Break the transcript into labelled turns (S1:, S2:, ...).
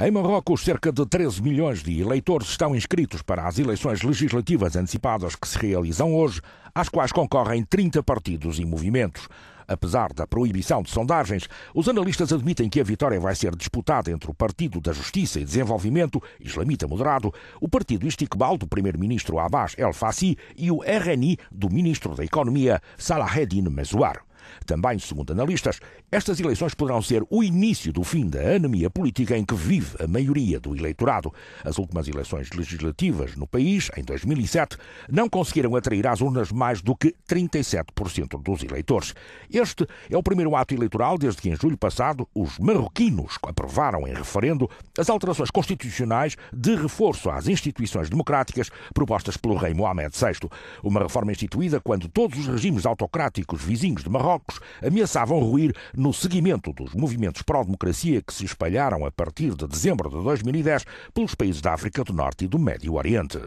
S1: Em Marrocos, cerca de 13 milhões de eleitores estão inscritos para as eleições legislativas antecipadas que se realizam hoje, às quais concorrem 30 partidos e movimentos. Apesar da proibição de sondagens, os analistas admitem que a vitória vai ser disputada entre o Partido da Justiça e Desenvolvimento, islamita moderado, o Partido Istiqbal do primeiro-ministro Abbas El Fassi e o RNI do ministro da Economia, Salaheddin Mezouar. Também, segundo analistas, estas eleições poderão ser o início do fim da anemia política em que vive a maioria do eleitorado. As últimas eleições legislativas no país, em 2007, não conseguiram atrair às urnas mais do que 37% dos eleitores. Este é o primeiro ato eleitoral desde que, em julho passado, os marroquinos aprovaram em referendo as alterações constitucionais de reforço às instituições democráticas propostas pelo rei Mohamed VI. Uma reforma instituída quando todos os regimes autocráticos vizinhos de Marrocos blocos ameaçavam ruir no seguimento dos movimentos pró-democracia que se espalharam a partir de dezembro de 2010 pelos países da África do Norte e do Médio Oriente.